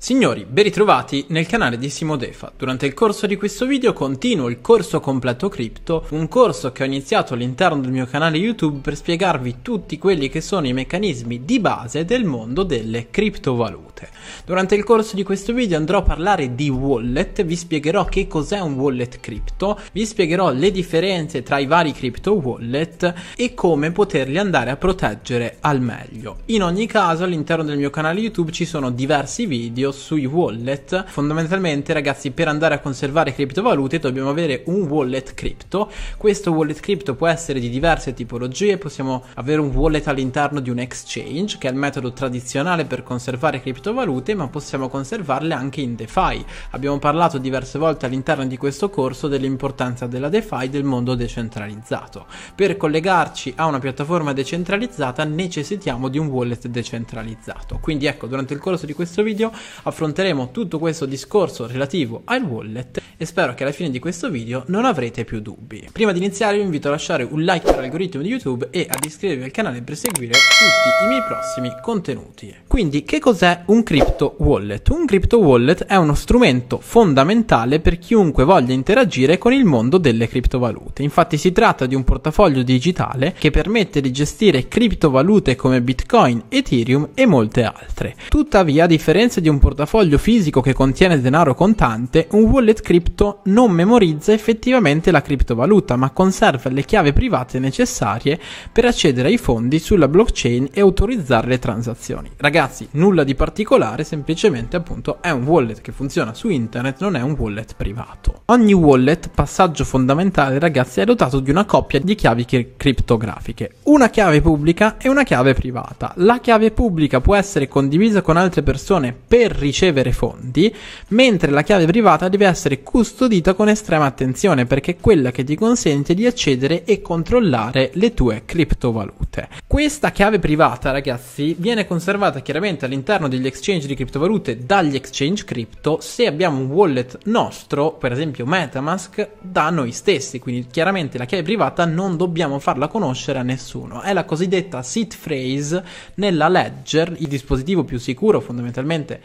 Signori, ben ritrovati nel canale di Simodefa. Durante il corso di questo video continuo il corso completo cripto, un corso che ho iniziato all'interno del mio canale YouTube per spiegarvi tutti quelli che sono i meccanismi di base del mondo delle criptovalute. Durante il corso di questo video andrò a parlare di wallet, vi spiegherò che cos'è un wallet cripto, vi spiegherò le differenze tra i vari cripto wallet e come poterli andare a proteggere al meglio. In ogni caso all'interno del mio canale YouTube ci sono diversi video video sui wallet. Fondamentalmente, ragazzi, per andare a conservare criptovalute dobbiamo avere un wallet crypto. Questo wallet crypto può essere di diverse tipologie, possiamo avere un wallet all'interno di un exchange, che è il metodo tradizionale per conservare criptovalute, ma possiamo conservarle anche in DeFi. Abbiamo parlato diverse volte all'interno di questo corso dell'importanza della DeFi del mondo decentralizzato. Per collegarci a una piattaforma decentralizzata necessitiamo di un wallet decentralizzato. Quindi ecco, durante il corso di questo video affronteremo tutto questo discorso relativo al wallet e spero che alla fine di questo video non avrete più dubbi. Prima di iniziare vi invito a lasciare un like per l'algoritmo di YouTube e ad iscrivervi al canale per seguire tutti i miei prossimi contenuti. Quindi che cos'è un crypto wallet? Un crypto wallet è uno strumento fondamentale per chiunque voglia interagire con il mondo delle criptovalute. Infatti si tratta di un portafoglio digitale che permette di gestire criptovalute come Bitcoin, Ethereum e molte altre. Tuttavia, a differenza di un portafoglio fisico che contiene denaro contante, un wallet crypto cripto non memorizza effettivamente la criptovaluta, ma conserva le chiavi private necessarie per accedere ai fondi sulla blockchain e autorizzare le transazioni. Ragazzi, nulla di particolare, semplicemente appunto è un wallet che funziona su internet, non è un wallet privato. Ogni wallet, passaggio fondamentale ragazzi, è dotato di una coppia di chiavi criptografiche, una chiave pubblica e una chiave privata. La chiave pubblica può essere condivisa con altre persone per ricevere fondi, mentre la chiave privata deve essere custodita custodita con estrema attenzione perché è quella che ti consente di accedere e controllare le tue criptovalute. Questa chiave privata, ragazzi, viene conservata chiaramente all'interno degli exchange di criptovalute dagli exchange crypto se abbiamo un wallet nostro, per esempio Metamask, da noi stessi. Quindi chiaramente la chiave privata non dobbiamo farla conoscere a nessuno. È la cosiddetta seed phrase nella ledger, il dispositivo più sicuro fondamentalmente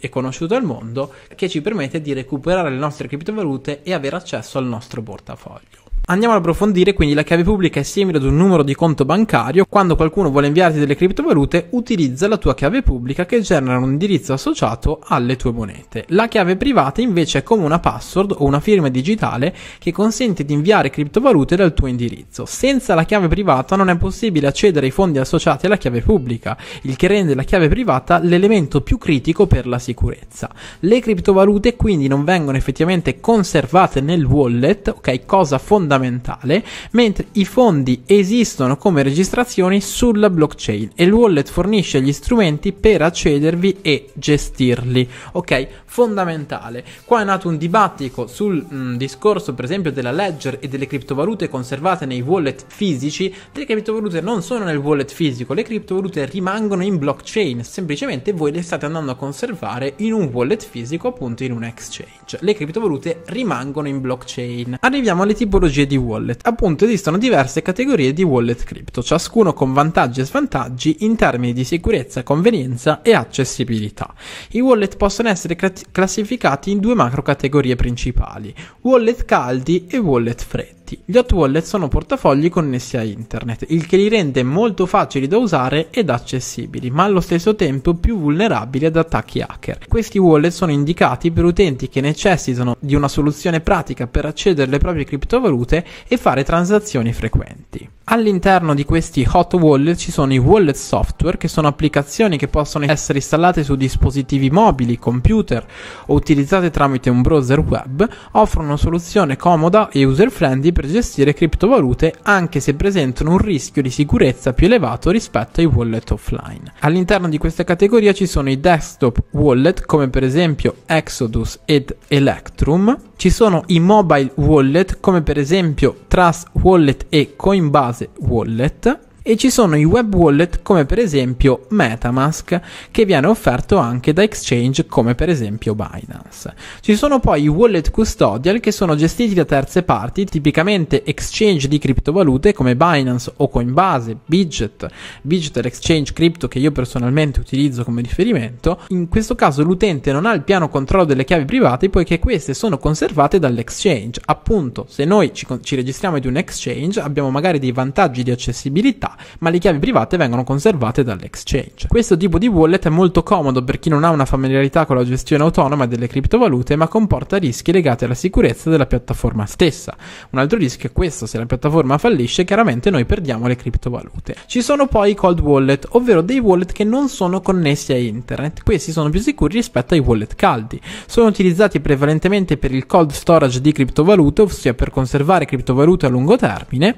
e conosciuto al mondo, che ci permette di recuperare le nostre criptovalute criptovalute e avere accesso al nostro portafoglio. Andiamo ad approfondire quindi la chiave pubblica è simile ad un numero di conto bancario. Quando qualcuno vuole inviarti delle criptovalute, utilizza la tua chiave pubblica che genera un indirizzo associato alle tue monete. La chiave privata invece è come una password o una firma digitale che consente di inviare criptovalute dal tuo indirizzo. Senza la chiave privata non è possibile accedere ai fondi associati alla chiave pubblica, il che rende la chiave privata l'elemento più critico per la sicurezza. Le criptovalute quindi non vengono effettivamente conservate nel wallet, ok, cosa fondamentale fondamentale, mentre i fondi esistono come registrazioni sulla blockchain e il wallet fornisce gli strumenti per accedervi e gestirli. Ok, fondamentale. Qua è nato un dibattito sul mh, mm, discorso, per esempio, della ledger e delle criptovalute conservate nei wallet fisici. Le criptovalute non sono nel wallet fisico, le criptovalute rimangono in blockchain, semplicemente voi le state andando a conservare in un wallet fisico, appunto in un exchange. Le criptovalute rimangono in blockchain. Arriviamo alle tipologie di wallet. Appunto esistono diverse categorie di wallet cripto, ciascuno con vantaggi e svantaggi in termini di sicurezza, convenienza e accessibilità. I wallet possono essere classificati in due macro categorie principali, wallet caldi e wallet freddi wallet. Gli hot wallet sono portafogli connessi a internet, il che li rende molto facili da usare ed accessibili, ma allo stesso tempo più vulnerabili ad attacchi hacker. Questi wallet sono indicati per utenti che necessitano di una soluzione pratica per accedere alle proprie criptovalute e fare transazioni frequenti. All'interno di questi hot wallet ci sono i wallet software che sono applicazioni che possono essere installate su dispositivi mobili, computer o utilizzate tramite un browser web, offrono una soluzione comoda e user friendly per gestire criptovalute anche se presentano un rischio di sicurezza più elevato rispetto ai wallet offline. All'interno di questa categoria ci sono i desktop wallet come per esempio Exodus ed Electrum, ci sono i mobile wallet come per esempio Trust Wallet e Coinbase base wallet e ci sono i web wallet come per esempio Metamask che viene offerto anche da exchange come per esempio Binance. Ci sono poi i wallet custodial che sono gestiti da terze parti, tipicamente exchange di criptovalute come Binance o Coinbase, Bidget, Bidget è l'exchange crypto che io personalmente utilizzo come riferimento. In questo caso l'utente non ha il piano controllo delle chiavi private poiché queste sono conservate dall'exchange. Appunto, se noi ci, ci registriamo di un exchange abbiamo magari dei vantaggi di accessibilità ma le chiavi private vengono conservate dall'exchange. Questo tipo di wallet è molto comodo per chi non ha una familiarità con la gestione autonoma delle criptovalute, ma comporta rischi legati alla sicurezza della piattaforma stessa. Un altro rischio è questo, se la piattaforma fallisce, chiaramente noi perdiamo le criptovalute. Ci sono poi i cold wallet, ovvero dei wallet che non sono connessi a internet. Questi sono più sicuri rispetto ai wallet caldi. Sono utilizzati prevalentemente per il cold storage di criptovalute, ossia per conservare criptovalute a lungo termine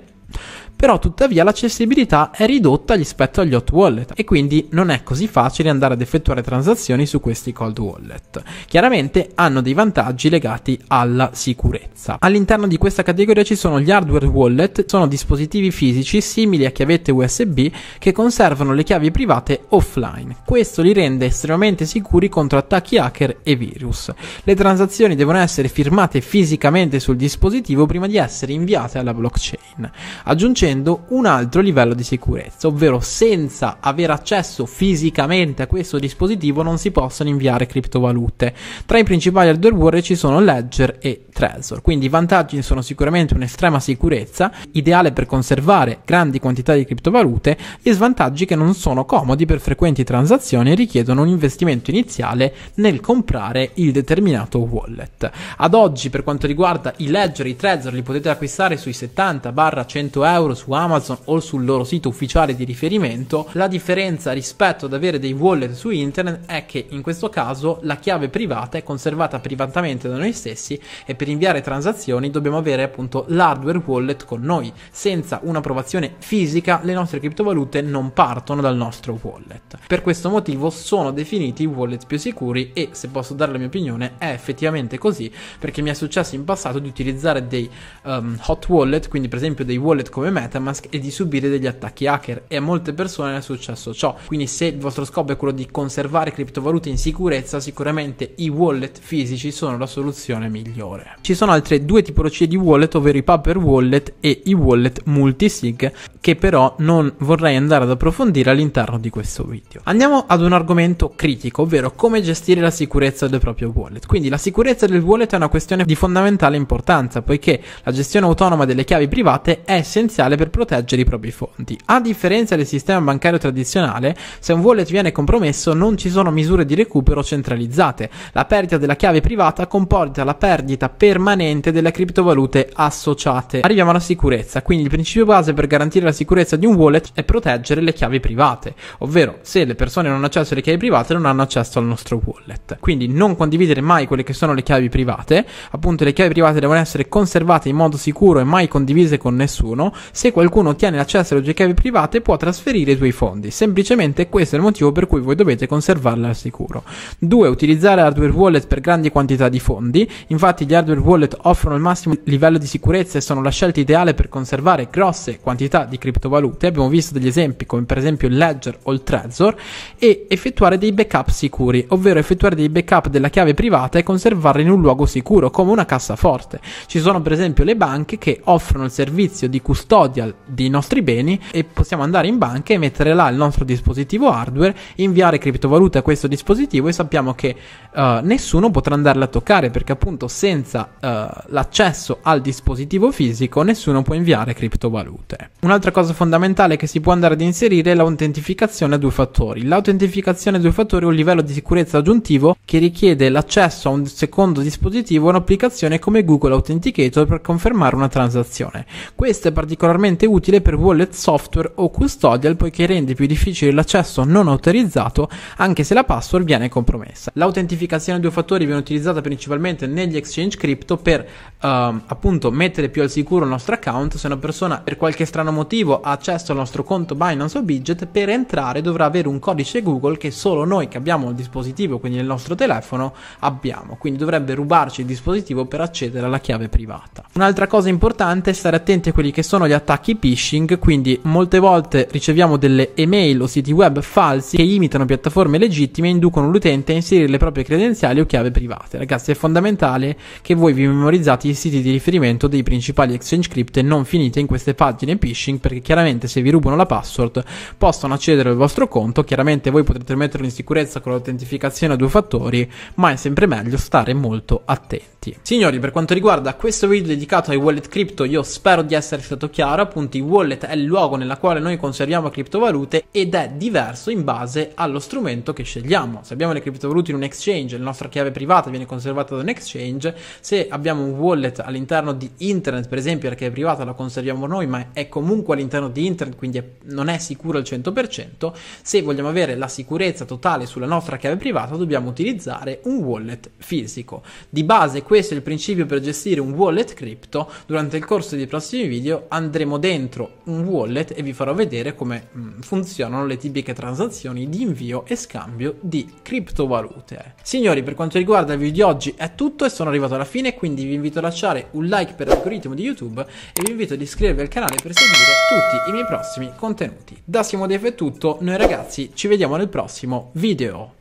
però tuttavia l'accessibilità è ridotta rispetto agli hot wallet e quindi non è così facile andare ad effettuare transazioni su questi cold wallet. Chiaramente hanno dei vantaggi legati alla sicurezza. All'interno di questa categoria ci sono gli hardware wallet, sono dispositivi fisici simili a chiavette USB che conservano le chiavi private offline. Questo li rende estremamente sicuri contro attacchi hacker e virus. Le transazioni devono essere firmate fisicamente sul dispositivo prima di essere inviate alla blockchain. Aggiungendo introducendo un altro livello di sicurezza, ovvero senza avere accesso fisicamente a questo dispositivo non si possono inviare criptovalute. Tra i principali hardware ci sono Ledger e Trezor, quindi i vantaggi sono sicuramente un'estrema sicurezza, ideale per conservare grandi quantità di criptovalute, e svantaggi che non sono comodi per frequenti transazioni e richiedono un investimento iniziale nel comprare il determinato wallet. Ad oggi per quanto riguarda i Ledger, e i Trezor li potete acquistare sui 70-100 euro su Amazon o sul loro sito ufficiale di riferimento, la differenza rispetto ad avere dei wallet su internet è che in questo caso la chiave privata è conservata privatamente da noi stessi e per inviare transazioni dobbiamo avere appunto l'hardware wallet con noi. Senza un'approvazione fisica le nostre criptovalute non partono dal nostro wallet. Per questo motivo sono definiti i wallet più sicuri e se posso dare la mia opinione è effettivamente così perché mi è successo in passato di utilizzare dei um, hot wallet, quindi per esempio dei wallet come Meta MetaMask e di subire degli attacchi hacker e a molte persone è successo ciò. Quindi se il vostro scopo è quello di conservare criptovalute in sicurezza, sicuramente i wallet fisici sono la soluzione migliore. Ci sono altre due tipologie di wallet, ovvero i paper wallet e i wallet multisig, che però non vorrei andare ad approfondire all'interno di questo video. Andiamo ad un argomento critico, ovvero come gestire la sicurezza del proprio wallet. Quindi la sicurezza del wallet è una questione di fondamentale importanza, poiché la gestione autonoma delle chiavi private è essenziale per proteggere i propri fondi. A differenza del sistema bancario tradizionale, se un wallet viene compromesso non ci sono misure di recupero centralizzate. La perdita della chiave privata comporta la perdita permanente delle criptovalute associate. Arriviamo alla sicurezza, quindi il principio base per garantire la sicurezza di un wallet è proteggere le chiavi private, ovvero se le persone non hanno accesso alle chiavi private non hanno accesso al nostro wallet. Quindi non condividere mai quelle che sono le chiavi private, appunto le chiavi private devono essere conservate in modo sicuro e mai condivise con nessuno. Se qualcuno ottiene l'accesso alle tue chiavi private può trasferire i tuoi fondi. Semplicemente questo è il motivo per cui voi dovete conservarle al sicuro. 2. Utilizzare hardware wallet per grandi quantità di fondi. Infatti gli hardware wallet offrono il massimo livello di sicurezza e sono la scelta ideale per conservare grosse quantità di criptovalute. Abbiamo visto degli esempi come per esempio il Ledger o il Trezor e effettuare dei backup sicuri, ovvero effettuare dei backup della chiave privata e conservarla in un luogo sicuro come una cassaforte. Ci sono per esempio le banche che offrono il servizio di custodia custodial dei nostri beni e possiamo andare in banca e mettere là il nostro dispositivo hardware, inviare criptovalute a questo dispositivo e sappiamo che uh, nessuno potrà andarla a toccare perché appunto senza uh, l'accesso al dispositivo fisico nessuno può inviare criptovalute. Un'altra cosa fondamentale che si può andare ad inserire è l'autentificazione a due fattori. L'autentificazione a due fattori è un livello di sicurezza aggiuntivo che richiede l'accesso a un secondo dispositivo o un'applicazione come Google Authenticator per confermare una transazione. Questo è particolarmente particolarmente utile per wallet software o custodial poiché rende più difficile l'accesso non autorizzato anche se la password viene compromessa. L'autentificazione a due fattori viene utilizzata principalmente negli exchange crypto per ehm, appunto mettere più al sicuro il nostro account. Se una persona per qualche strano motivo ha accesso al nostro conto Binance o Bidget, per entrare dovrà avere un codice Google che solo noi che abbiamo il dispositivo, quindi il nostro telefono, abbiamo. Quindi dovrebbe rubarci il dispositivo per accedere alla chiave privata. Un'altra cosa importante è stare attenti a quelli che sono gli attacchi attacchi phishing, quindi molte volte riceviamo delle email o siti web falsi che imitano piattaforme legittime e inducono l'utente a inserire le proprie credenziali o chiave private. Ragazzi, è fondamentale che voi vi memorizzate i siti di riferimento dei principali exchange crypt e non finite in queste pagine phishing perché chiaramente se vi rubano la password possono accedere al vostro conto, chiaramente voi potrete metterlo in sicurezza con l'autentificazione a due fattori, ma è sempre meglio stare molto attenti. Signori, per quanto riguarda questo video dedicato ai wallet crypto, io spero di essere stato chiaro chiaro appunto i wallet è il luogo nella quale noi conserviamo criptovalute ed è diverso in base allo strumento che scegliamo. Se abbiamo le criptovalute in un exchange, la nostra chiave privata viene conservata da un exchange, se abbiamo un wallet all'interno di internet per esempio, la chiave privata la conserviamo noi ma è comunque all'interno di internet quindi è, non è sicuro al 100%, se vogliamo avere la sicurezza totale sulla nostra chiave privata dobbiamo utilizzare un wallet fisico. Di base questo è il principio per gestire un wallet cripto, durante il corso dei prossimi video andremo metteremo dentro un wallet e vi farò vedere come mm, funzionano le tipiche transazioni di invio e scambio di criptovalute. Signori, per quanto riguarda il video di oggi è tutto e sono arrivato alla fine, quindi vi invito a lasciare un like per l'algoritmo di YouTube e vi invito ad iscrivervi al canale per seguire tutti i miei prossimi contenuti. Da Simodef è tutto, noi ragazzi ci vediamo nel prossimo video.